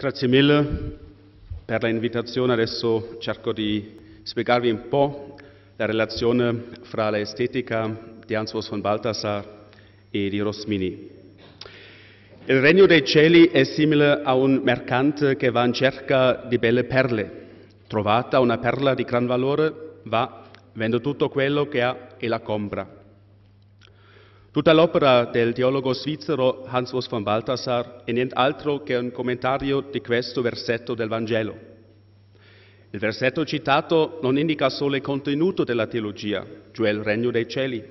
Grazie mille per l'invitazione. Adesso cerco di spiegarvi un po' la relazione fra l'estetica di Answers von Balthasar e di Rosmini. Il Regno dei Cieli è simile a un mercante che va in cerca di belle perle. Trovata una perla di gran valore, va, vende tutto quello che ha e la compra. Tutta l'opera del teologo svizzero Hans Wolf von Balthasar è nient'altro che un commentario di questo versetto del Vangelo. Il versetto citato non indica solo il contenuto della teologia, cioè il regno dei cieli,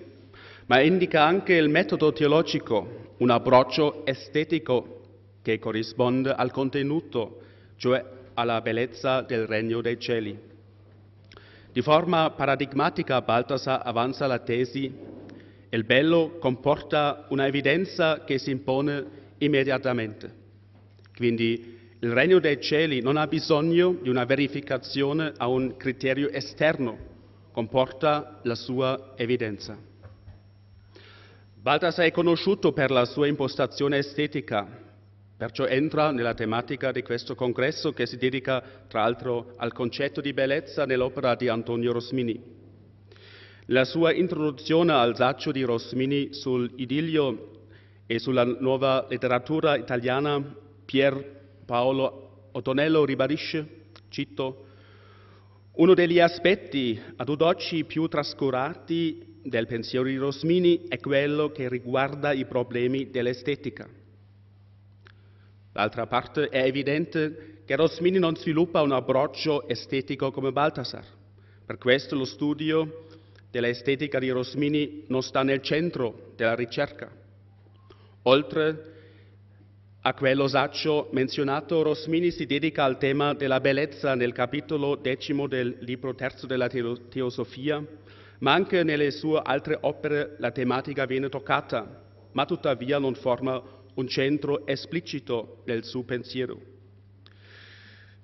ma indica anche il metodo teologico, un approccio estetico che corrisponde al contenuto, cioè alla bellezza del regno dei cieli. Di forma paradigmatica Balthasar avanza la tesi il bello comporta una evidenza che si impone immediatamente. Quindi il regno dei cieli non ha bisogno di una verificazione a un criterio esterno, comporta la sua evidenza. Baltas è conosciuto per la sua impostazione estetica, perciò entra nella tematica di questo congresso che si dedica tra l'altro al concetto di bellezza nell'opera di Antonio Rosmini. La sua introduzione al saggio di Rosmini sull'idillio e sulla nuova letteratura italiana, Pier Paolo Otonello ribadisce, cito, uno degli aspetti ad oggi più trascurati del pensiero di Rosmini è quello che riguarda i problemi dell'estetica. D'altra parte è evidente che Rosmini non sviluppa un approccio estetico come Baltasar. Per questo lo studio della estetica di Rosmini non sta nel centro della ricerca. Oltre a quell'osaccio menzionato, Rosmini si dedica al tema della bellezza nel capitolo decimo del libro terzo della Teosofia, ma anche nelle sue altre opere la tematica viene toccata, ma tuttavia non forma un centro esplicito del suo pensiero.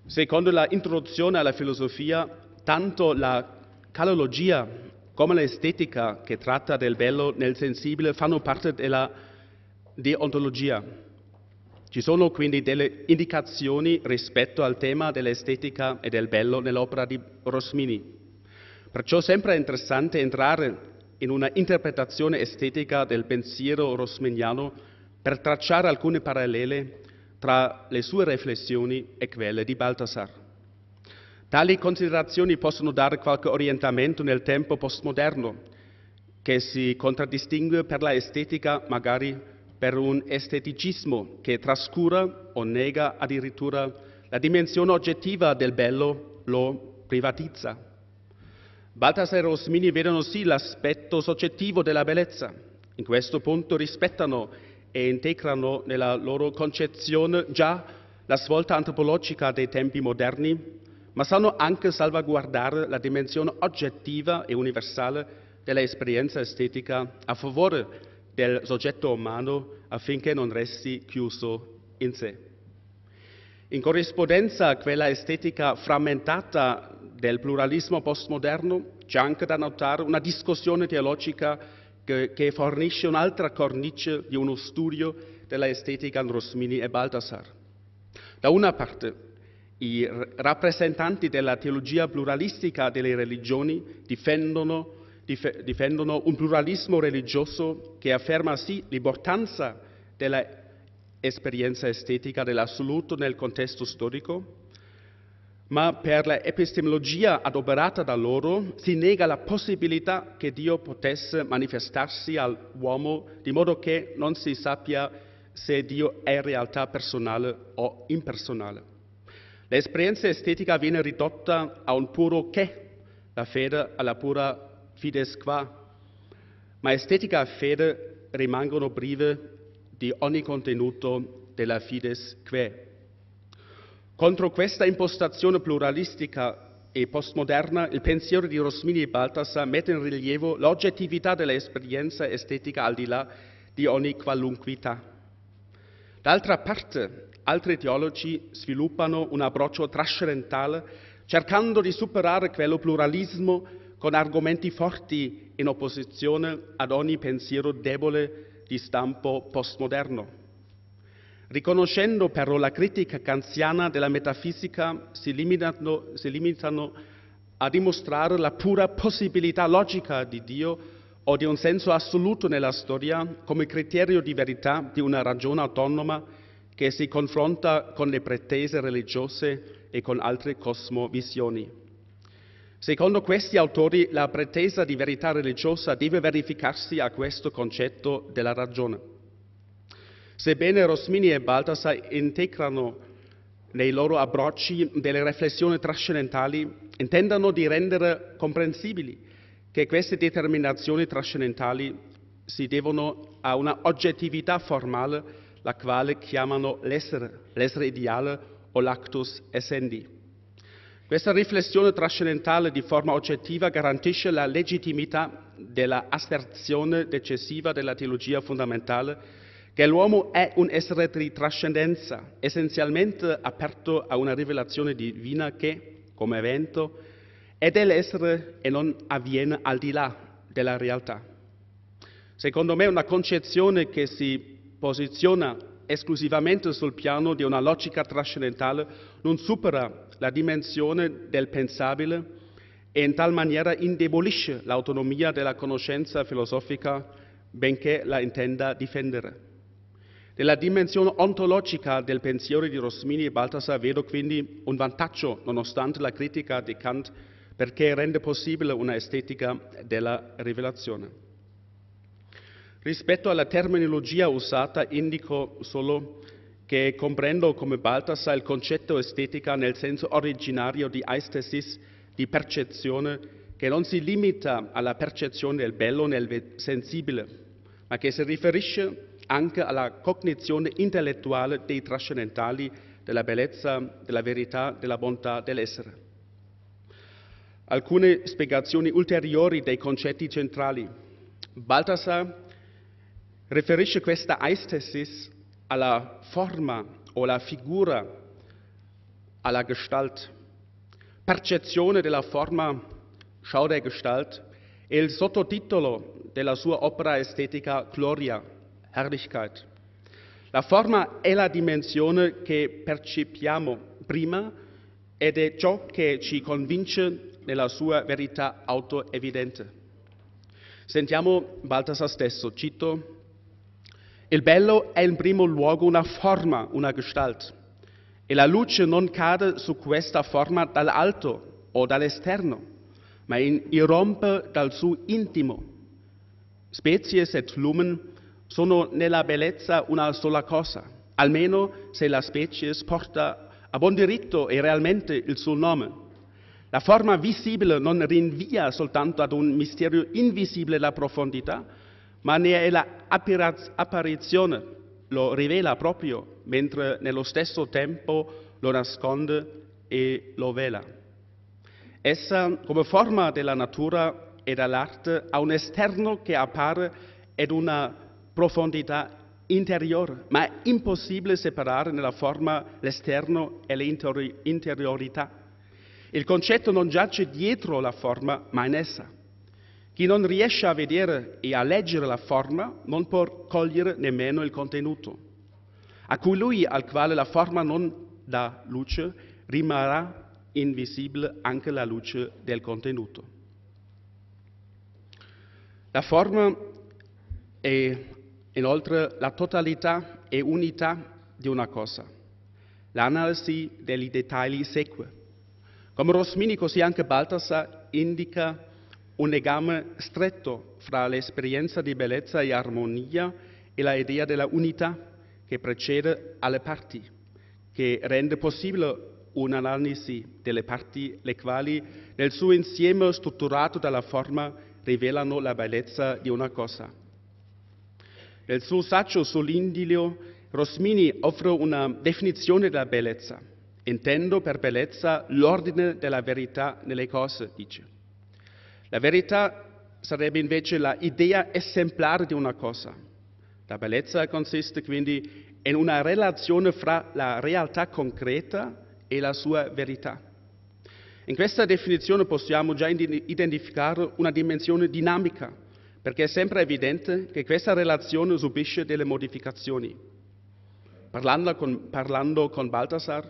Secondo la introduzione alla filosofia, tanto la calologia come l'estetica che tratta del bello nel sensibile fanno parte della deontologia. Ci sono quindi delle indicazioni rispetto al tema dell'estetica e del bello nell'opera di Rosmini. Perciò sempre è interessante entrare in una interpretazione estetica del pensiero rosminiano per tracciare alcune parallele tra le sue riflessioni e quelle di Baltasar. Tali considerazioni possono dare qualche orientamento nel tempo postmoderno, che si contraddistingue per la estetica, magari per un esteticismo che trascura o nega addirittura la dimensione oggettiva del bello, lo privatizza. Baltasar e Rosmini vedono sì l'aspetto soggettivo della bellezza, in questo punto rispettano e integrano nella loro concezione già la svolta antropologica dei tempi moderni ma sanno anche salvaguardare la dimensione oggettiva e universale dell'esperienza estetica a favore del soggetto umano affinché non resti chiuso in sé. In corrispondenza a quella estetica frammentata del pluralismo postmoderno c'è anche da notare una discussione teologica che, che fornisce un'altra cornice di uno studio della estetica in Rosmini e Baldassar. Da una parte i rappresentanti della teologia pluralistica delle religioni difendono, dif- difendono un pluralismo religioso che afferma sì l'importanza dell'esperienza estetica dell'assoluto nel contesto storico, ma per l'epistemologia adoperata da loro si nega la possibilità che Dio potesse manifestarsi all'uomo di modo che non si sappia se Dio è realtà personale o impersonale. L'esperienza estetica viene ridotta a un puro che, la fede alla pura fides qua, ma estetica e fede rimangono prive di ogni contenuto della fides que. Contro questa impostazione pluralistica e postmoderna, il pensiero di Rosmini e Baltasar mette in rilievo l'oggettività dell'esperienza estetica al di là di ogni qualunquità. D'altra parte, altri teologi sviluppano un approccio trascendentale cercando di superare quello pluralismo con argomenti forti in opposizione ad ogni pensiero debole di stampo postmoderno. Riconoscendo però la critica kantiana della metafisica, si limitano, si limitano a dimostrare la pura possibilità logica di Dio o di un senso assoluto nella storia come criterio di verità di una ragione autonoma che si confronta con le pretese religiose e con altre cosmovisioni. Secondo questi autori la pretesa di verità religiosa deve verificarsi a questo concetto della ragione. Sebbene Rosmini e Baltasar integrano nei loro approcci delle riflessioni trascendentali, intendono di rendere comprensibili che queste determinazioni trascendentali si devono a una oggettività formale la quale chiamano l'essere, l'essere ideale o l'actus essendi. Questa riflessione trascendentale di forma oggettiva garantisce la legittimità dell'asserzione asserzione decisiva della teologia fondamentale che l'uomo è un essere di trascendenza, essenzialmente aperto a una rivelazione divina che, come evento, è dell'essere e non avviene al di là della realtà. Secondo me una concezione che si posiziona esclusivamente sul piano di una logica trascendentale non supera la dimensione del pensabile e in tal maniera indebolisce l'autonomia della conoscenza filosofica, benché la intenda difendere. Della dimensione ontologica del pensiero di Rosmini e Balthasar vedo quindi un vantaggio, nonostante la critica di Kant, perché rende possibile una estetica della rivelazione. Rispetto alla terminologia usata indico solo che comprendo come Balthasar il concetto estetica nel senso originario di aistesis, di percezione, che non si limita alla percezione del bello nel sensibile, ma che si riferisce anche alla cognizione intellettuale dei trascendentali della bellezza, della verità, della bontà dell'essere. Alcune spiegazioni ulteriori dei concetti centrali. Balthasar riferisce questa eistesis alla forma o alla figura, alla Gestalt. Percezione della forma, schau der Gestalt, è il sottotitolo della sua opera estetica Gloria, Herrlichkeit. La forma è la dimensione che percepiamo prima ed è ciò che ci convince della sua verità autoevidente. Sentiamo Baltasar stesso, cito il bello è in primo luogo una forma, una gestalt. E la luce non cade su questa forma dall'alto o dall'esterno, ma irrompe dal suo intimo. Spezies et lumen sono nella bellezza una sola cosa, almeno se la specie porta a buon diritto e realmente il suo nome. La forma visibile non rinvia soltanto ad un mistero invisibile la profondità, ma nella apparizione lo rivela proprio, mentre nello stesso tempo lo nasconde e lo vela. Essa, come forma della natura e dell'arte, ha un esterno che appare ed una profondità interiore, ma è impossibile separare nella forma l'esterno e l'interiorità. Il concetto non giace dietro la forma, ma in essa. Chi non riesce a vedere e a leggere la forma non può cogliere nemmeno il contenuto. A colui al quale la forma non dà luce rimarrà invisibile anche la luce del contenuto. La forma è inoltre la totalità e unità di una cosa. L'analisi dei dettagli segue. Come Rosmini, così anche Baltasar indica un legame stretto fra l'esperienza di bellezza e armonia e l'idea idea della unità che precede alle parti, che rende possibile un'analisi delle parti, le quali nel suo insieme strutturato dalla forma rivelano la bellezza di una cosa. Nel suo saggio sull'Indilio Rosmini offre una definizione della bellezza. Intendo per bellezza l'ordine della verità nelle cose, dice. La verità sarebbe invece l'idea esemplare di una cosa. La bellezza consiste quindi in una relazione fra la realtà concreta e la sua verità. In questa definizione possiamo già identificare una dimensione dinamica, perché è sempre evidente che questa relazione subisce delle modificazioni. Parlando con, parlando con Baltasar,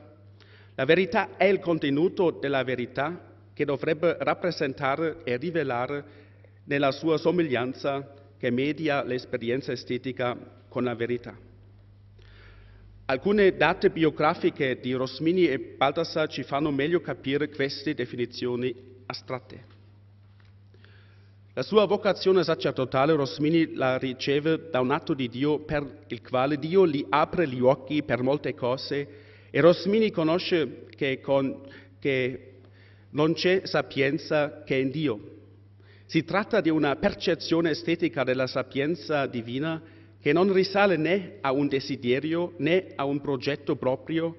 la verità è il contenuto della verità che dovrebbe rappresentare e rivelare nella sua somiglianza che media l'esperienza estetica con la verità. Alcune date biografiche di Rosmini e Baldassar ci fanno meglio capire queste definizioni astratte. La sua vocazione sacerdotale Rosmini la riceve da un atto di Dio per il quale Dio gli apre gli occhi per molte cose e Rosmini conosce che, con, che non c'è sapienza che in Dio. Si tratta di una percezione estetica della sapienza divina che non risale né a un desiderio né a un progetto proprio,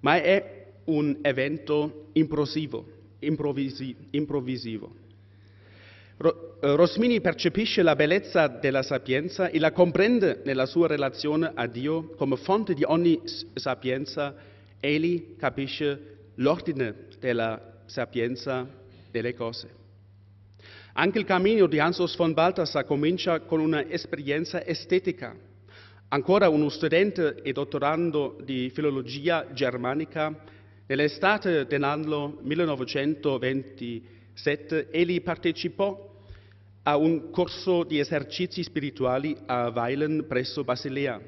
ma è un evento improvviso. improvvisi, improvvisivo. Rosmini eh, percepisce la bellezza della sapienza e la comprende nella sua relazione a Dio come fonte di ogni sapienza. Egli capisce l'ordine della sapienza delle cose. Anche il cammino di Ansos von Balthasar comincia con un'esperienza estetica. Ancora uno studente e dottorando di filologia germanica, nell'estate dell'anno 1927 egli partecipò a un corso di esercizi spirituali a Weilen presso Basilea.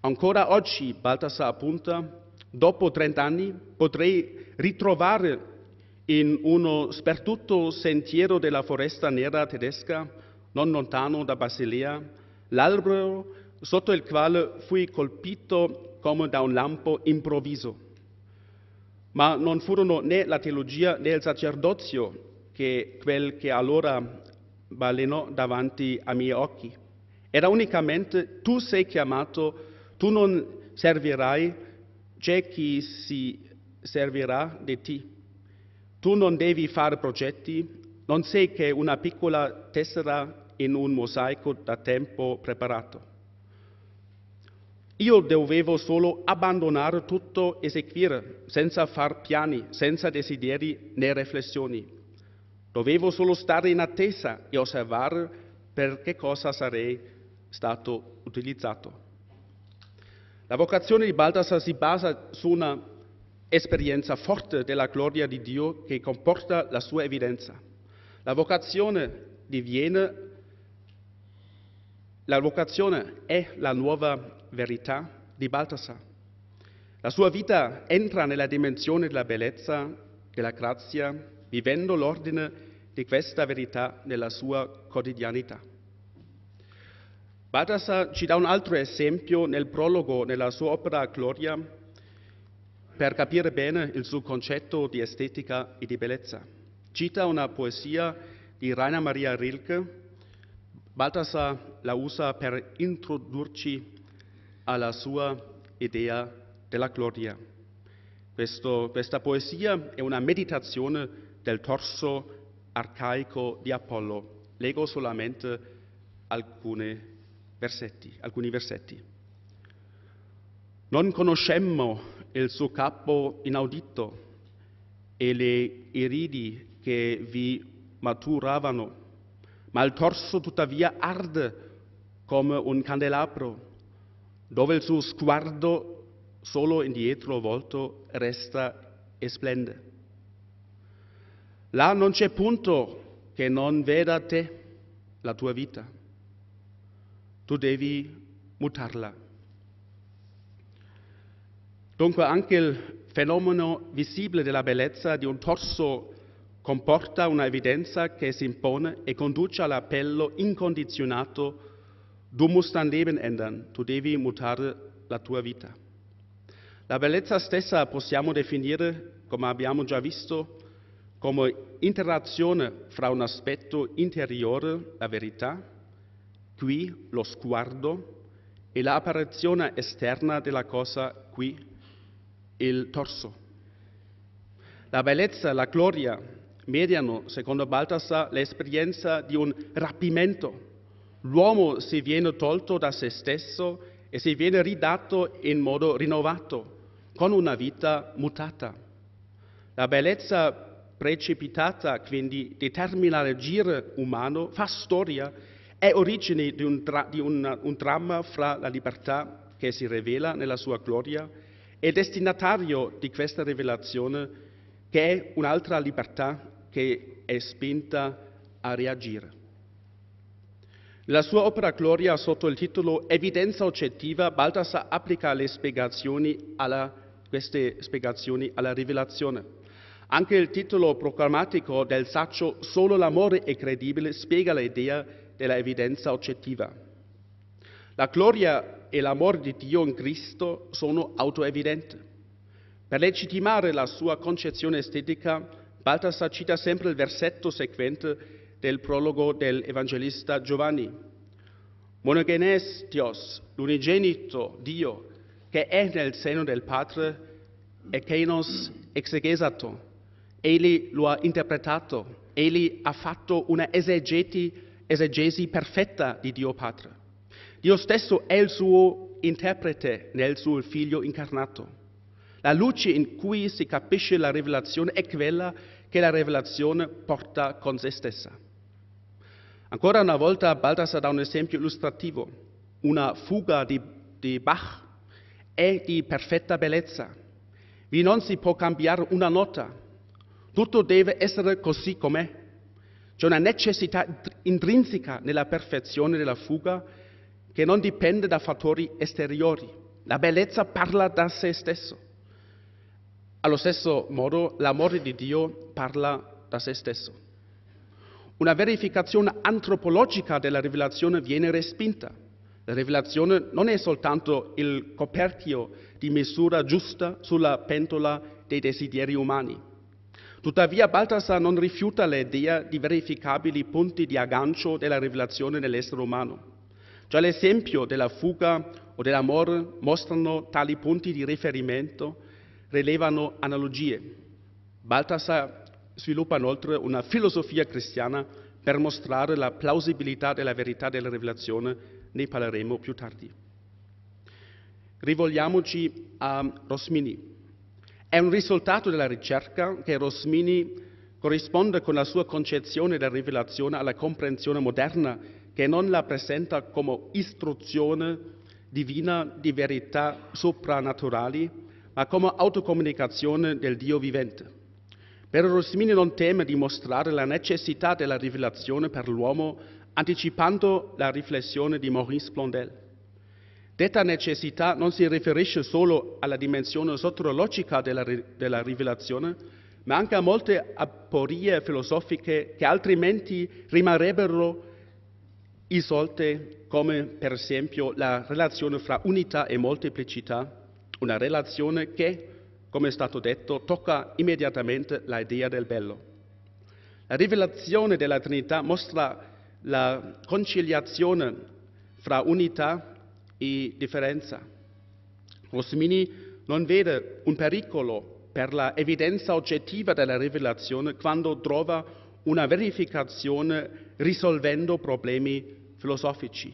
Ancora oggi Balthasar appunta, dopo 30 anni, potrei ritrovare in uno sperduto sentiero della foresta nera tedesca, non lontano da Basilea, l'albero sotto il quale fui colpito come da un lampo improvviso. Ma non furono né la teologia né il sacerdozio che quel che allora balenò davanti ai miei occhi. Era unicamente tu sei chiamato, tu non servirai, c'è chi si servirà di te. Tu non devi fare progetti, non sei che una piccola tessera in un mosaico da tempo preparato. Io dovevo solo abbandonare tutto, eseguire, senza far piani, senza desideri né riflessioni. Dovevo solo stare in attesa e osservare per che cosa sarei stato utilizzato. La vocazione di Baldassare si basa su una esperienza forte della gloria di Dio che comporta la sua evidenza. La vocazione diviene la vocazione è la nuova verità di Baltasar. La sua vita entra nella dimensione della bellezza, della grazia, vivendo l'ordine di questa verità nella sua quotidianità. Baltasar ci dà un altro esempio nel prologo nella sua opera Gloria per capire bene il suo concetto di estetica e di bellezza. Cita una poesia di Rainer Maria Rilke, Baltasar la usa per introdurci alla sua idea della gloria. Questo, questa poesia è una meditazione del torso arcaico di Apollo. Leggo solamente alcuni versetti. Alcuni versetti. Non conoscemmo il suo capo inaudito e le iridi che vi maturavano, ma il torso tuttavia arde come un candelabro, dove il suo sguardo solo indietro volto resta e splende. Là non c'è punto che non veda te, la tua vita. Tu devi mutarla. Dunque anche il fenomeno visibile della bellezza di un torso comporta una evidenza che si impone e conduce all'appello incondizionato Du musst dein Leben ändern, tu devi mutare la tua vita. La bellezza stessa possiamo definire, come abbiamo già visto, come interazione fra un aspetto interiore, la verità, qui lo sguardo, e l'apparizione esterna della cosa, qui il torso. La bellezza, la gloria mediano, secondo Baltasar, l'esperienza di un rapimento. L'uomo si viene tolto da se stesso e si viene ridato in modo rinnovato, con una vita mutata. La bellezza precipitata, quindi, determina l'agire umano, fa storia, è origine di, un, dra- di una, un dramma fra la libertà che si rivela nella sua gloria è destinatario di questa rivelazione che è un'altra libertà che è spinta a reagire. Nella sua opera Gloria sotto il titolo Evidenza oggettiva, Baldassare applica le spiegazioni alla, queste spiegazioni alla rivelazione. Anche il titolo programmatico del saggio Solo l'amore è credibile spiega l'idea della evidenza oggettiva. La gloria e l'amore di Dio in Cristo sono autoevidenti. Per legittimare la sua concezione estetica, Baltasar cita sempre il versetto seguente del prologo dell'Evangelista Giovanni. Monogenes Dios, l'unigenito Dio, che è nel seno del Padre, e che ekenos exegesato. Egli lo ha interpretato, egli ha fatto una esegeti, esegesi perfetta di Dio Padre. Dio stesso è il suo interprete nel suo figlio incarnato. La luce in cui si capisce la rivelazione è quella che la rivelazione porta con se stessa. Ancora una volta Baldassare dà un esempio illustrativo. Una fuga di, di Bach è di perfetta bellezza. Vi non si può cambiare una nota. Tutto deve essere così com'è. C'è una necessità intrinseca nella perfezione della fuga che non dipende da fattori esteriori. La bellezza parla da se stesso. Allo stesso modo l'amore di Dio parla da se stesso. Una verificazione antropologica della rivelazione viene respinta. La rivelazione non è soltanto il coperchio di misura giusta sulla pentola dei desideri umani. Tuttavia Balthasar non rifiuta l'idea di verificabili punti di aggancio della rivelazione nell'essere umano. Già l'esempio della fuga o dell'amore mostrano tali punti di riferimento, rilevano analogie. Baltasar sviluppa inoltre una filosofia cristiana per mostrare la plausibilità della verità della rivelazione, ne parleremo più tardi. Rivolgiamoci a Rosmini. È un risultato della ricerca che Rosmini corrisponde con la sua concezione della rivelazione alla comprensione moderna che non la presenta come istruzione divina di verità soprannaturali, ma come autocomunicazione del Dio vivente. Però Rosmini non teme di mostrare la necessità della rivelazione per l'uomo, anticipando la riflessione di Maurice Blondel. Detta necessità non si riferisce solo alla dimensione sotrologica della, della, rivelazione, ma anche a molte aporie filosofiche che altrimenti rimarrebbero isolte come per esempio la relazione fra unità e molteplicità, una relazione che, come è stato detto, tocca immediatamente l'idea del bello. La rivelazione della Trinità mostra la conciliazione fra unità e differenza. Rosmini non vede un pericolo per la evidenza oggettiva della rivelazione quando trova una verificazione risolvendo problemi filosofici.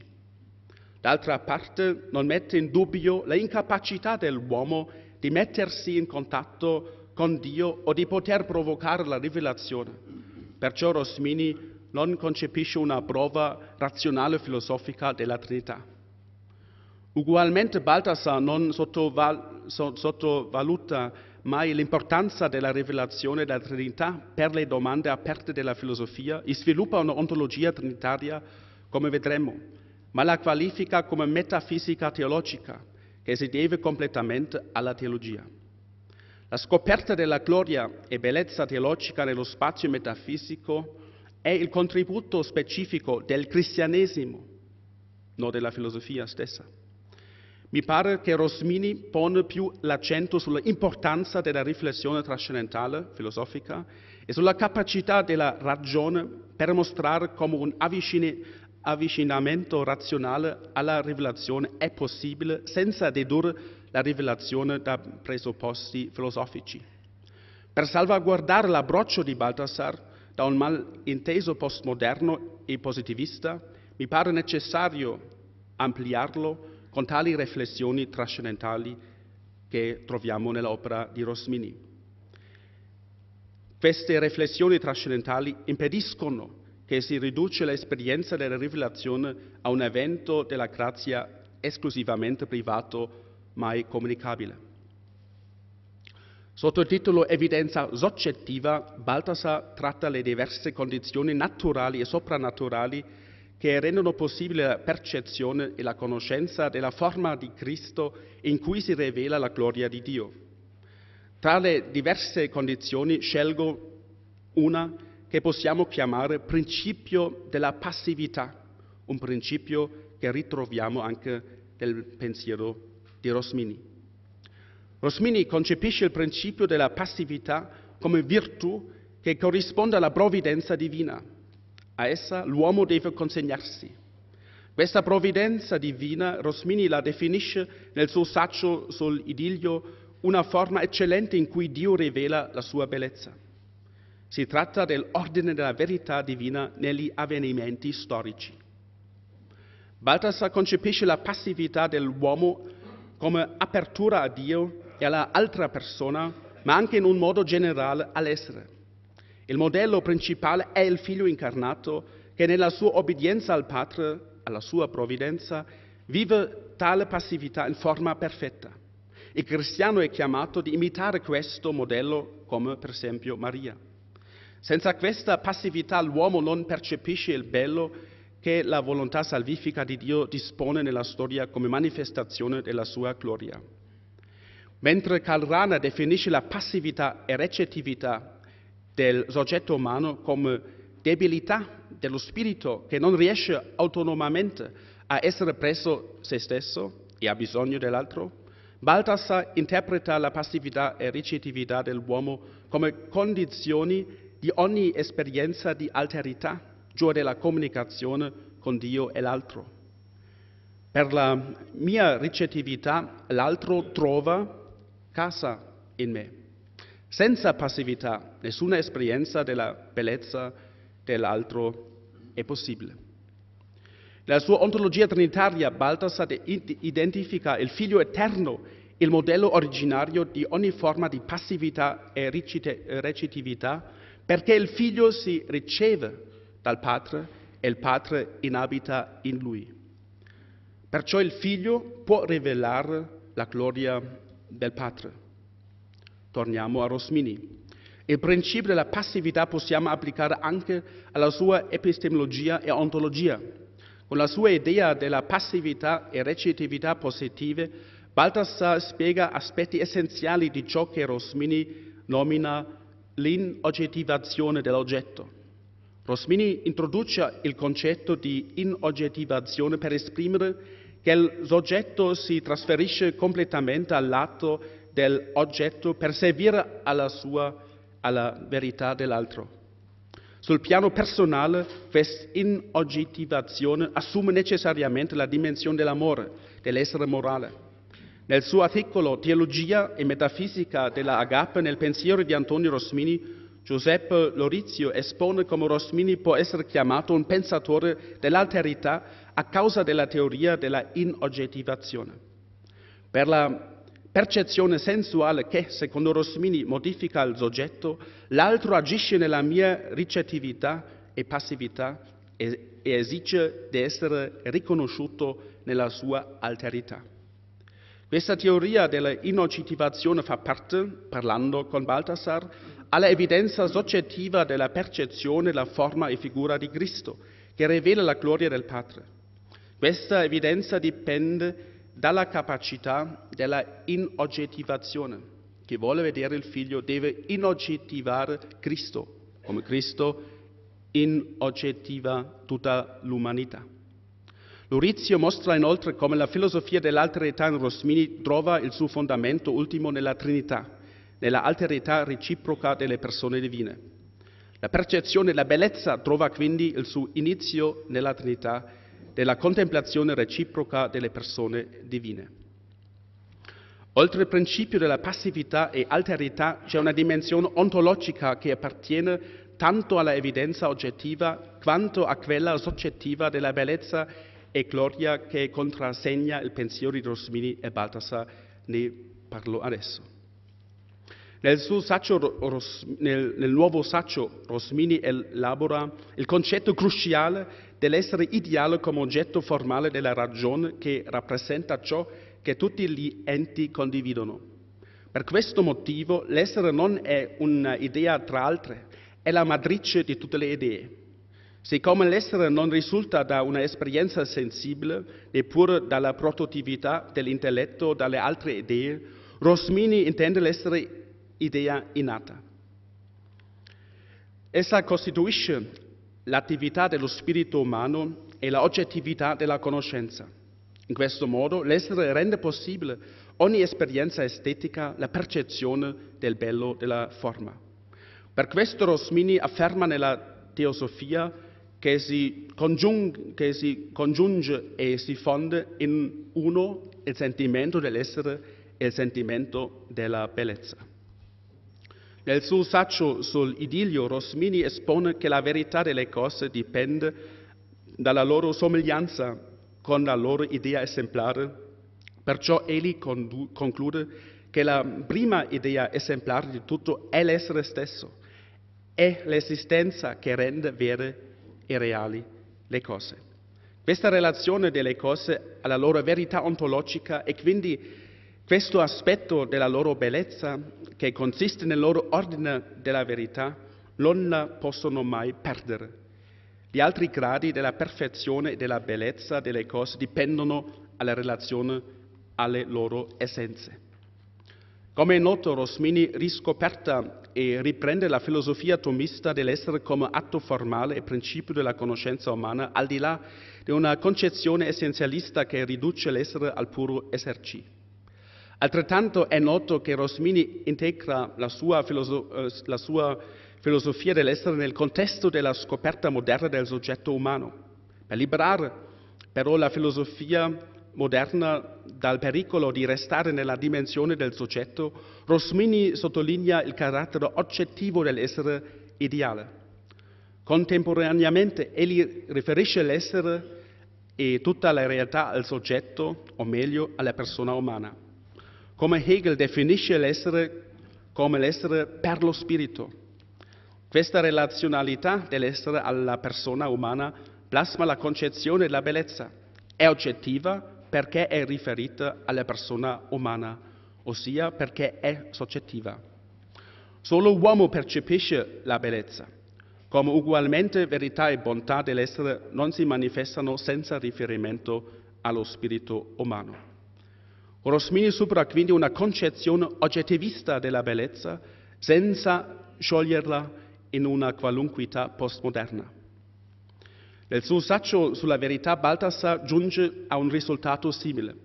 D'altra parte non mette in dubbio l'incapacità dell'uomo di mettersi in contatto con Dio o di poter provocare la rivelazione. Perciò Rosmini non concepisce una prova razionale filosofica della Trinità. Ugualmente Baltasar non sottoval- sottovaluta mai l'importanza della rivelazione della Trinità per le domande aperte della filosofia e sviluppa un'ontologia trinitaria, come vedremo, ma la qualifica come metafisica teologica che si deve completamente alla teologia. La scoperta della gloria e bellezza teologica nello spazio metafisico è il contributo specifico del cristianesimo, non della filosofia stessa. Mi pare che Rosmini pone più l'accento sull'importanza della riflessione trascendentale, filosofica, e sulla capacità della ragione per mostrare come un avvicinamento razionale alla rivelazione è possibile senza dedurre la rivelazione da presupposti filosofici. Per salvaguardare l'approccio di Baltasar da un malinteso postmoderno e positivista, mi pare necessario ampliarlo con tali riflessioni trascendentali che troviamo nell'opera di Rosmini. Queste riflessioni trascendentali impediscono che si riduce l'esperienza della rivelazione a un evento della grazia esclusivamente privato, mai comunicabile. Sotto il titolo Evidenza soggettiva, Baltasar tratta le diverse condizioni naturali e soprannaturali che rendono possibile la percezione e la conoscenza della forma di Cristo in cui si rivela la gloria di Dio. Tra le diverse condizioni scelgo una che possiamo chiamare principio della passività, un principio che ritroviamo anche nel pensiero di Rosmini. Rosmini concepisce il principio della passività come virtù che corrisponde alla provvidenza divina, a essa l'uomo deve consegnarsi. Questa provvidenza divina Rosmini la definisce nel suo saggio sul idilio una forma eccellente in cui Dio rivela la sua bellezza. Si tratta dell'ordine della verità divina negli avvenimenti storici. Balthasar concepisce la passività dell'uomo come apertura a Dio e alla altra persona, ma anche in un modo generale all'essere. Il modello principale è il figlio incarnato che nella sua obbedienza al Padre, alla sua provvidenza, vive tale passività in forma perfetta. Il cristiano è chiamato di imitare questo modello come per esempio Maria. Senza questa passività l'uomo non percepisce il bello che la volontà salvifica di Dio dispone nella storia come manifestazione della sua gloria. Mentre Calrana definisce la passività e recettività del soggetto umano come debilità dello spirito che non riesce autonomamente a essere presso se stesso e ha bisogno dell'altro, Balthasar interpreta la passività e ricettività dell'uomo come condizioni di ogni esperienza di alterità, cioè della comunicazione con Dio e l'altro. Per la mia ricettività l'altro trova casa in me senza passività, nessuna esperienza della bellezza dell'altro è possibile. Nella sua ontologia trinitaria Baltasar identifica il Figlio Eterno, il modello originario di ogni forma di passività e recitività, perché il Figlio si riceve dal Padre e il Padre inabita in lui. Perciò il Figlio può rivelare la gloria del Padre. Torniamo a Rosmini. Il principio della passività possiamo applicare anche alla sua epistemologia e ontologia. Con la sua idea della passività e recettività positive, Balthasar spiega aspetti essenziali di ciò che Rosmini nomina l'inoggettivazione dell'oggetto. Rosmini introduce il concetto di inoggettivazione per esprimere che il soggetto si trasferisce completamente all'atto dell'oggetto per servire alla, sua, alla verità dell'altro. Sul piano personale, questa inoggettivazione assume necessariamente la dimensione dell'amore, dell'essere morale. Nel suo articolo Teologia e metafisica della Agape nel pensiero di Antonio Rosmini, Giuseppe Lorizio espone come Rosmini può essere chiamato un pensatore dell'alterità a causa della teoria della inoggettivazione. Per la percezione sensuale che, secondo Rosmini, modifica il soggetto, l'altro agisce nella mia ricettività e passività e, e esige di essere riconosciuto nella sua alterità. Questa teoria dell'innocentivazione fa parte, parlando con Baltasar, alla evidenza soggettiva della percezione, la forma e figura di Cristo, che rivela la gloria del Padre. Questa evidenza dipende dalla capacità della inoggettivazione. Chi vuole vedere il figlio deve inoggettivare Cristo, come Cristo inoggettiva tutta l'umanità. Lurizio mostra inoltre come la filosofia dell'alterità in Rosmini trova il suo fondamento ultimo nella Trinità, nella alterità reciproca delle persone divine. La percezione della bellezza trova quindi il suo inizio nella Trinità della contemplazione reciproca delle persone divine. Oltre al principio della passività e alterità c'è una dimensione ontologica che appartiene tanto alla evidenza oggettiva quanto a quella soggettiva della bellezza e gloria che contrassegna il pensiero di Rosmini e Baltasar, ne parlo adesso. Nel, saggio, nel, nel nuovo saccio Rosmini elabora il concetto cruciale dell'essere ideale come oggetto formale della ragione che rappresenta ciò che tutti gli enti condividono. Per questo motivo l'essere non è un'idea tra altre, è la matrice di tutte le idee. Siccome l'essere non risulta da un'esperienza sensibile, neppure dalla produttività dell'intelletto o dalle altre idee, Rosmini intende l'essere idea innata. Essa costituisce l'attività dello spirito umano e la oggettività della conoscenza. In questo modo l'essere rende possibile ogni esperienza estetica la percezione del bello della forma. Per questo Rosmini afferma nella teosofia che si, che si congiunge e si fonde in uno il sentimento dell'essere e il sentimento della bellezza. Nel suo saggio sul Rosmini espone che la verità delle cose dipende dalla loro somiglianza con la loro idea esemplare. Perciò egli conclude che la prima idea esemplare di tutto è l'essere stesso, è l'esistenza che rende vere e reali le cose. Questa relazione delle cose alla loro verità ontologica e quindi questo aspetto della loro bellezza che consiste nel loro ordine della verità, non la possono mai perdere. Gli altri gradi della perfezione e della bellezza delle cose dipendono dalla relazione alle loro essenze. Come è noto, Rosmini riscoperta e riprende la filosofia tomista dell'essere come atto formale e principio della conoscenza umana, al di là di una concezione essenzialista che riduce l'essere al puro esserci. Altrettanto è noto che Rosmini integra la sua, filosof- eh, la sua filosofia dell'essere nel contesto della scoperta moderna del soggetto umano, per liberare però la filosofia moderna dal pericolo di restare nella dimensione del soggetto, Rosmini sottolinea il carattere oggettivo dell'essere ideale. Contemporaneamente egli riferisce l'essere e tutta la realtà al soggetto, o meglio alla persona umana come Hegel definisce l'essere come l'essere per lo spirito. Questa relazionalità dell'essere alla persona umana plasma la concezione della bellezza. È oggettiva perché è riferita alla persona umana, ossia perché è soggettiva. Solo l'uomo percepisce la bellezza, come ugualmente verità e bontà dell'essere non si manifestano senza riferimento allo spirito umano. Rosmini supera quindi una concezione oggettivista della bellezza senza scioglierla in una qualunquità postmoderna. Nel suo saggio sulla verità Baltasar giunge a un risultato simile.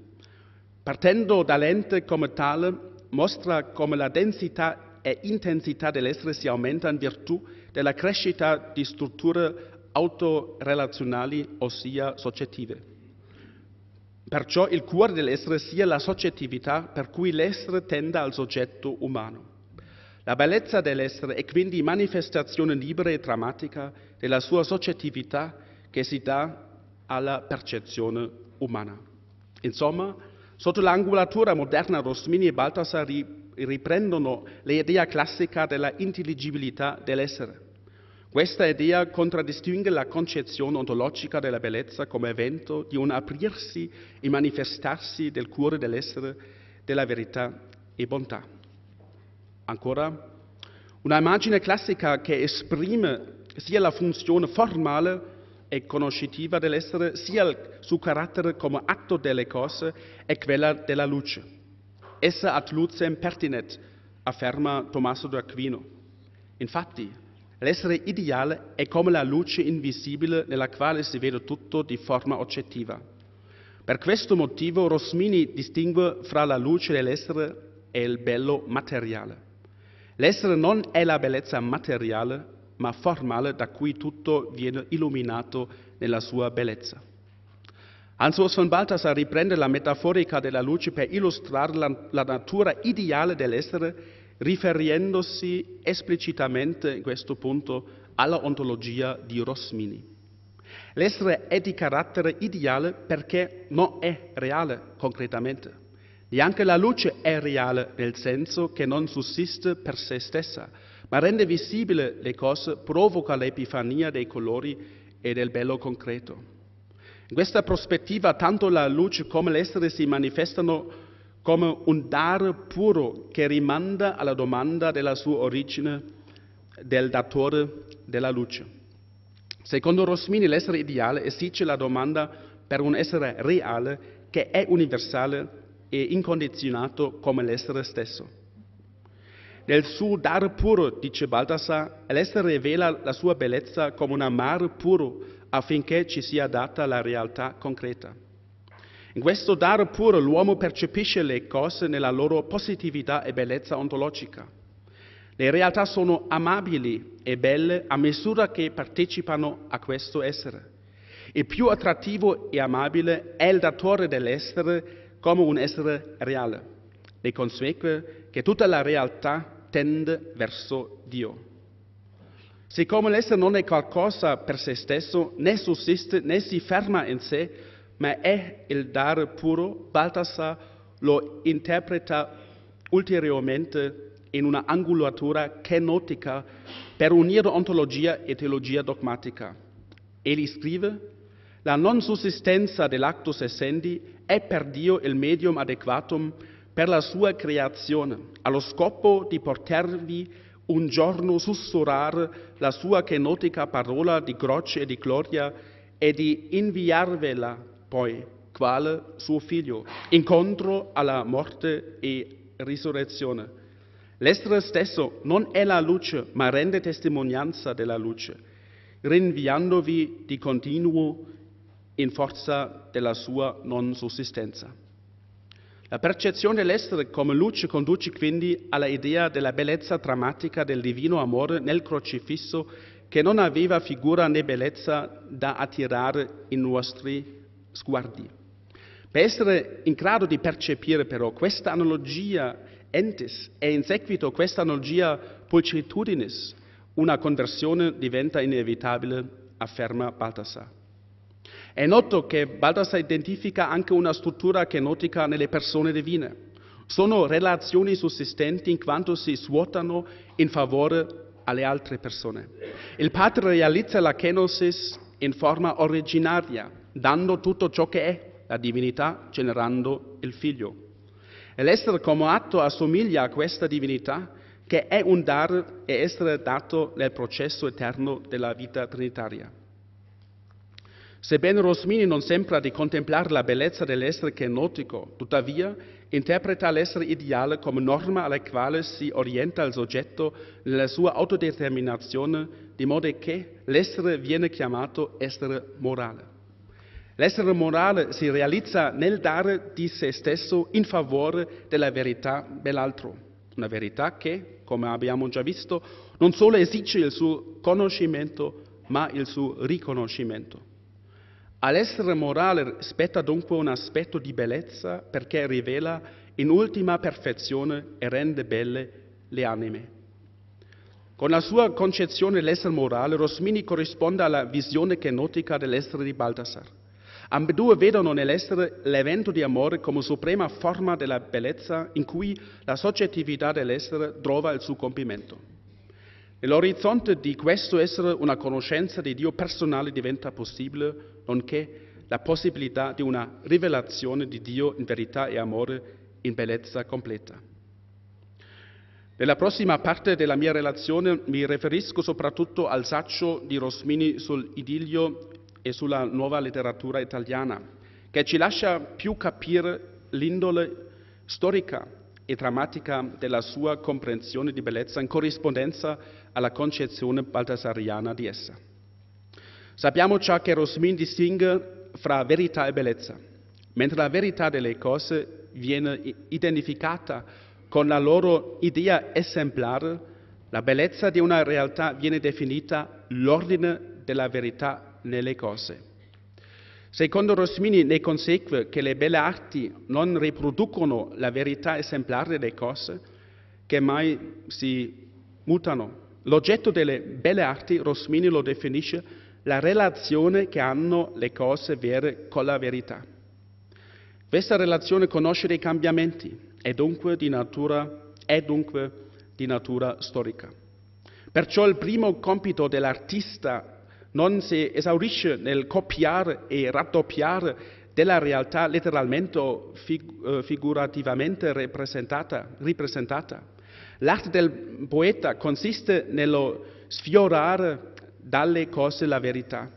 Partendo dall'ente come tale, mostra come la densità e intensità dell'essere si aumenta in virtù della crescita di strutture autorelazionali, ossia soggettive. Perciò il cuore dell'essere sia la soggettività per cui l'essere tende al soggetto umano. La bellezza dell'essere è quindi manifestazione libera e drammatica della sua soggettività che si dà alla percezione umana. Insomma, sotto l'angolatura moderna Rosmini e Baltasar riprendono l'idea classica della intelligibilità dell'essere. Questa idea contraddistingue la concezione ontologica della bellezza come evento di un aprirsi e manifestarsi del cuore dell'essere, della verità e bontà. Ancora, una immagine classica che esprime sia la funzione formale e conoscitiva dell'essere, sia il suo carattere come atto delle cose, è quella della luce. Essa ad luce pertinet, afferma Tommaso d'Aquino. Infatti, L'essere ideale è come la luce invisibile nella quale si vede tutto di forma oggettiva. Per questo motivo Rosmini distingue fra la luce dell'essere e il bello materiale. L'essere non è la bellezza materiale, ma formale da cui tutto viene illuminato nella sua bellezza. Hans von Balthasar riprende la metaforica della luce per illustrare la, la natura ideale dell'essere riferendosi esplicitamente in questo punto alla ontologia di Rosmini. L'essere è di carattere ideale perché non è reale concretamente. Neanche la luce è reale nel senso che non sussiste per se stessa, ma rende visibile le cose, provoca l'epifania dei colori e del bello concreto. In questa prospettiva tanto la luce come l'essere si manifestano come un dare puro che rimanda alla domanda della sua origine del datore della luce. Secondo Rosmini l'essere ideale esige la domanda per un essere reale che è universale e incondizionato come l'essere stesso. Nel suo dare puro, dice Baltasar, l'essere rivela la sua bellezza come un amare puro affinché ci sia data la realtà concreta. In questo dare puro l'uomo percepisce le cose nella loro positività e bellezza ontologica. Le realtà sono amabili e belle a misura che partecipano a questo essere. Il più attrattivo e amabile è il datore dell'essere come un essere reale. Ne consegue che tutta la realtà tende verso Dio. Siccome l'essere non è qualcosa per se stesso, né sussiste né si ferma in sé, ma è il dare puro, Baltasar lo interpreta ulteriormente in una angolatura kenotica per unire ontologia e teologia dogmatica. Egli scrive, la non sussistenza dell'actus essendi è per Dio il medium adequatum per la sua creazione, allo scopo di portarvi un giorno sussurrare la sua kenotica parola di croce e di gloria e di inviarvela poi quale suo figlio, incontro alla morte e risurrezione. L'essere stesso non è la luce, ma rende testimonianza della luce, rinviandovi di continuo in forza della sua non sussistenza. La percezione dell'essere come luce conduce quindi alla idea della bellezza drammatica del divino amore nel crocifisso che non aveva figura né bellezza da attirare i nostri sguardi. Per essere in grado di percepire però questa analogia entis e in seguito questa analogia pulchritudinis, una conversione diventa inevitabile, afferma Balthasar. È noto che Balthasar identifica anche una struttura kenotica nelle persone divine. Sono relazioni sussistenti in quanto si svuotano in favore alle altre persone. Il padre realizza la kenosis in forma originaria, dando tutto ciò che è la divinità, generando il figlio. E l'essere come atto assomiglia a questa divinità, che è un dare e essere dato nel processo eterno della vita trinitaria. Sebbene Rosmini non sembra di contemplare la bellezza dell'essere kenotico, tuttavia interpreta l'essere ideale come norma alla quale si orienta il soggetto nella sua autodeterminazione, di modo che l'essere viene chiamato essere morale. L'essere morale si realizza nel dare di se stesso in favore della verità dell'altro, una verità che, come abbiamo già visto, non solo esige il suo conoscimento, ma il suo riconoscimento. All'essere morale spetta dunque un aspetto di bellezza perché rivela in ultima perfezione e rende belle le anime. Con la sua concezione dell'essere morale, Rosmini corrisponde alla visione kenotica dell'essere di Baldassare. Ambedue vedono nell'essere l'evento di amore come suprema forma della bellezza in cui la soggettività dell'essere trova il suo compimento. Nell'orizzonte di questo essere una conoscenza di Dio personale diventa possibile, nonché la possibilità di una rivelazione di Dio in verità e amore in bellezza completa. Nella prossima parte della mia relazione mi riferisco soprattutto al saggio di Rosmini sull'idillio e sulla nuova letteratura italiana, che ci lascia più capire l'indole storica e drammatica della sua comprensione di bellezza in corrispondenza alla concezione baltasariana di essa. Sappiamo ciò che Rosmin distingue fra verità e bellezza, mentre la verità delle cose viene identificata con la loro idea esemplare, la bellezza di una realtà viene definita l'ordine della verità nelle cose. Secondo Rosmini ne consegue che le belle arti non riproducono la verità esemplare delle cose che mai si mutano. L'oggetto delle belle arti, Rosmini lo definisce, la relazione che hanno le cose vere con la verità. Questa relazione conosce dei cambiamenti, è dunque di natura, dunque di natura storica. Perciò il primo compito dell'artista non si esaurisce nel copiare e raddoppiare della realtà letteralmente o fig eh, figurativamente rappresentata, ripresentata. L'arte del poeta consiste nello sfiorare dalle cose la verità,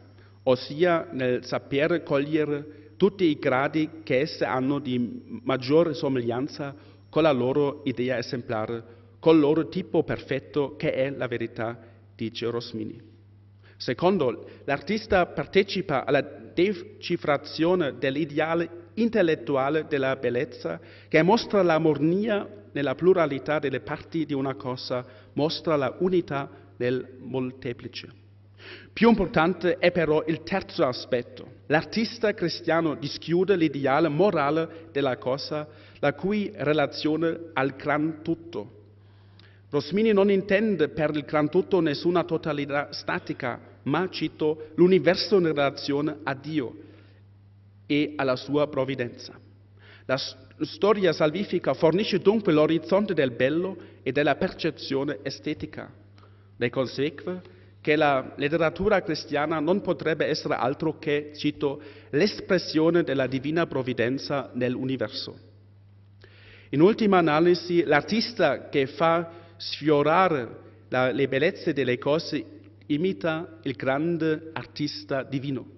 ossia nel sapere cogliere tutti i gradi che esse hanno di maggiore somiglianza con la loro idea esemplare, col loro tipo perfetto che è la verità, dice Rosmini. Secondo, l'artista partecipa alla decifrazione dell'ideale intellettuale della bellezza che mostra l'armonia nella pluralità delle parti di una cosa, mostra la unità nel molteplice. Più importante è però il terzo aspetto. L'artista cristiano dischiude l'ideale morale della cosa, la cui relazione al gran tutto. Rosmini non intende per il gran tutto nessuna totalità statica, ma cito l'universo in relazione a Dio e alla sua provvidenza. La storia salvifica fornisce dunque l'orizzonte del bello e della percezione estetica. Ne consegue che la letteratura cristiana non potrebbe essere altro che, cito, l'espressione della divina provvidenza nell'universo. In ultima analisi, l'artista che fa sfiorare la, le bellezze delle cose imita il grande artista divino.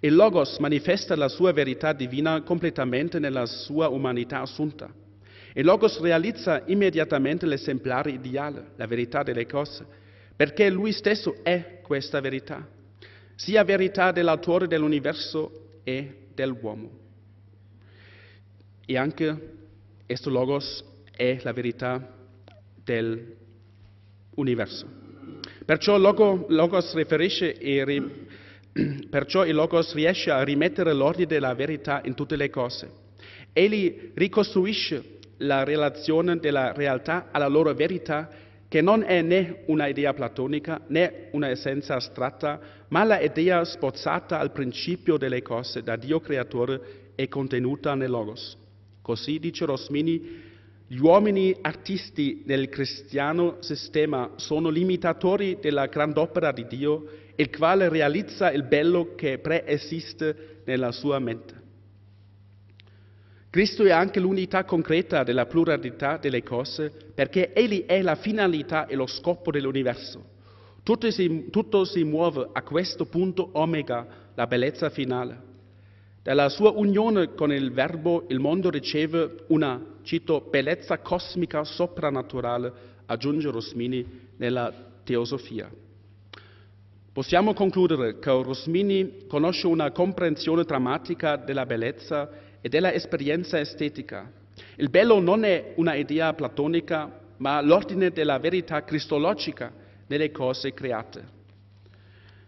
Il Logos manifesta la sua verità divina completamente nella sua umanità assunta. Il Logos realizza immediatamente l'esemplare ideale, la verità delle cose, perché lui stesso è questa verità, sia verità dell'autore dell'universo e dell'uomo. E anche questo Logos è la verità dell'universo. Perciò, logo, re, perciò il Logos riesce a rimettere l'ordine della verità in tutte le cose. Egli ricostruisce la relazione della realtà alla loro verità che non è né una idea platonica né una essenza astratta, ma l'idea sforzata al principio delle cose da Dio creatore e contenuta nel Logos. Così dice Rosmini, gli uomini artisti nel cristiano sistema sono limitatori della grand'opera di Dio, il quale realizza il bello che preesiste nella sua mente. Cristo è anche l'unità concreta della pluralità delle cose, perché Egli è la finalità e lo scopo dell'universo. Tutto si, tutto si muove a questo punto omega, la bellezza finale. Dalla sua unione con il Verbo il mondo riceve una cito, bellezza cosmica soprannaturale, aggiunge Rosmini nella Teosofia. Possiamo concludere che Rosmini conosce una comprensione drammatica della bellezza e della esperienza estetica. Il bello non è una idea platonica, ma l'ordine della verità cristologica nelle cose create.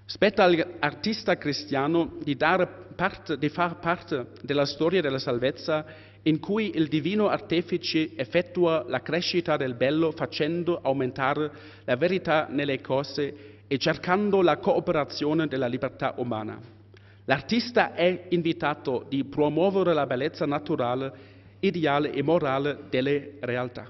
Spetta all'artista cristiano di, parte, di far parte della storia della salvezza in cui il Divino Artefice effettua la crescita del bello facendo aumentare la verità nelle cose e cercando la cooperazione della libertà umana. L'artista è invitato di promuovere la bellezza naturale, ideale e morale delle realtà.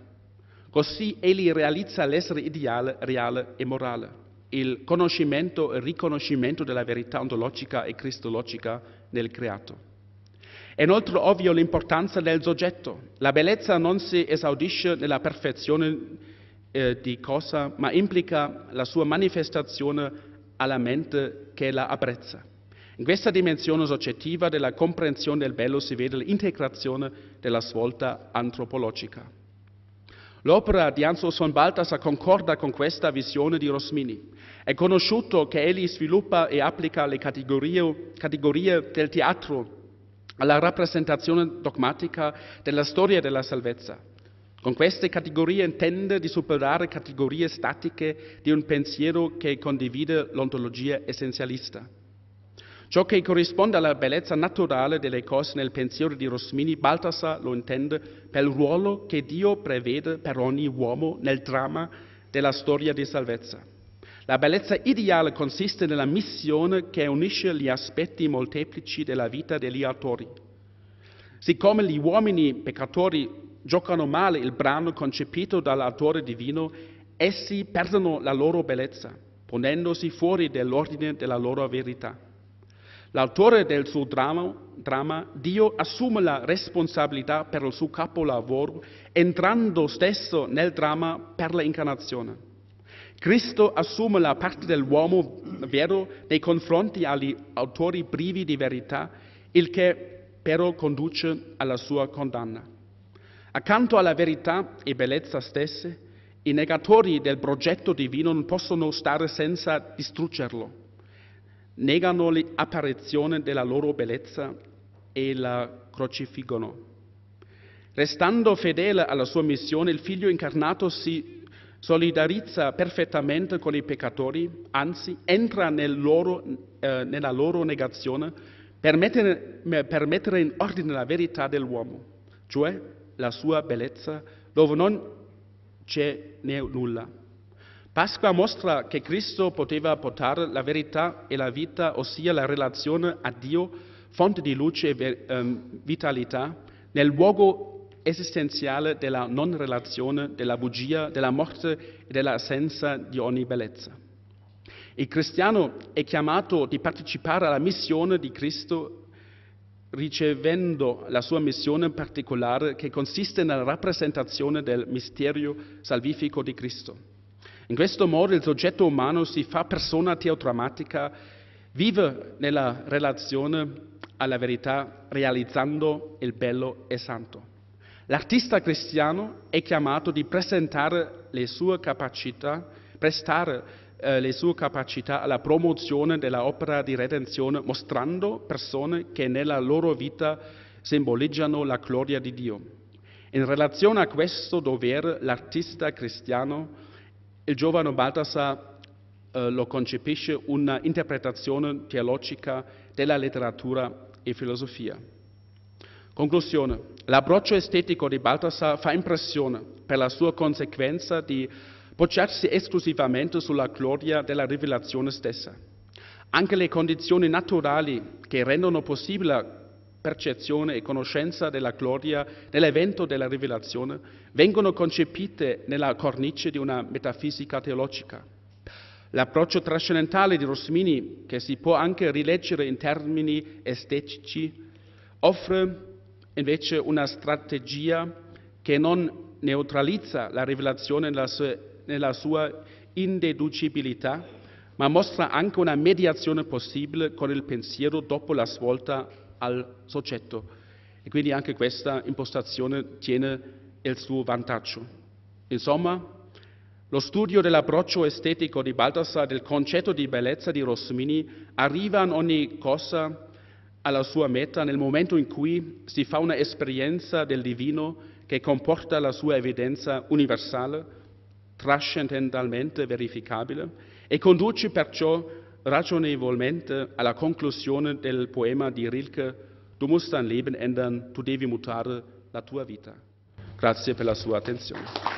Così egli realizza l'essere ideale, reale e morale il conoscimento e riconoscimento della verità ontologica e cristologica nel creato. È inoltre ovvio l'importanza del soggetto. La bellezza non si esaudisce nella perfezione eh, di cosa, ma implica la sua manifestazione alla mente che la apprezza. In questa dimensione soggettiva della comprensione del bello si vede l'integrazione della svolta antropologica. L'opera di Anzo von Balthasar concorda con questa visione di Rosmini. È conosciuto che egli sviluppa e applica le categorie, categorie del teatro alla rappresentazione dogmatica della storia della salvezza. Con queste categorie intende di superare categorie statiche di un pensiero che condivide l'ontologia essenzialista. Ciò che corrisponde alla bellezza naturale delle cose nel pensiero di Rosmini, Baltasar lo intende per il ruolo che Dio prevede per ogni uomo nel trama della storia di salvezza. La bellezza ideale consiste nella missione che unisce gli aspetti molteplici della vita degli autori. Siccome gli uomini peccatori giocano male il brano concepito dall'autore divino, essi perdono la loro bellezza, ponendosi fuori dell'ordine della loro verità. L'autore del suo dramma, dramma, Dio assume la responsabilità per il suo capolavoro, entrando stesso nel dramma per l'incarnazione. Cristo assume la parte dell'uomo vero nei confronti agli autori privi di verità, il che però conduce alla sua condanna. Accanto alla verità e bellezza stesse, i negatori del progetto divino non possono stare senza distruggerlo. Negano l'apparizione della loro bellezza e la crocifiggono. Restando fedele alla sua missione, il Figlio incarnato si solidarizza perfettamente con i peccatori, anzi entra nel loro, eh, nella loro negazione per mettere, eh, in ordine la verità dell'uomo, cioè la sua bellezza, dove non c'è nulla. Pasqua mostra che Cristo poteva portare la verità e la vita, ossia la relazione a Dio, fonte di luce e ehm, vitalità, nel luogo esistenziale della non relazione, della bugia, della morte e dell'assenza di ogni bellezza. Il cristiano è chiamato di partecipare alla missione di Cristo ricevendo la sua missione particolare che consiste nella rappresentazione del mistero salvifico di Cristo. In questo modo il soggetto umano si fa persona teotramatica, vive nella relazione alla verità realizzando il bello e santo. L'artista cristiano è chiamato di presentare le sue capacità, prestare eh, le sue capacità alla promozione dell'opera di redenzione, mostrando persone che nella loro vita simboleggiano la gloria di Dio. In relazione a questo dovere, l'artista cristiano, il giovane Baltasar, eh, lo concepisce una interpretazione teologica della letteratura e filosofia. Conclusione. L'approccio estetico di Balthasar fa impressione per la sua conseguenza di poggiarsi esclusivamente sulla gloria della rivelazione stessa. Anche le condizioni naturali che rendono possibile la percezione e conoscenza della gloria nell'evento della rivelazione vengono concepite nella cornice di una metafisica teologica. L'approccio trascendentale di Rosmini, che si può anche rileggere in termini estetici, offre invece una strategia che non neutralizza la rivelazione nella sua, nella sua indeducibilità, ma mostra anche una mediazione possibile con il pensiero dopo la svolta al soggetto. E quindi anche questa impostazione tiene il suo vantaggio. Insomma, lo studio dell'approccio estetico di Baldassare, del concetto di bellezza di Rosmini, arriva in ogni cosa alla sua meta nel momento in cui si fa un'esperienza del divino che comporta la sua evidenza universale, trascendentalmente verificabile, e conduce perciò ragionevolmente alla conclusione del poema di Rilke Du musst dein Leben ändern, tu devi mutare la tua vita. Grazie per la sua attenzione.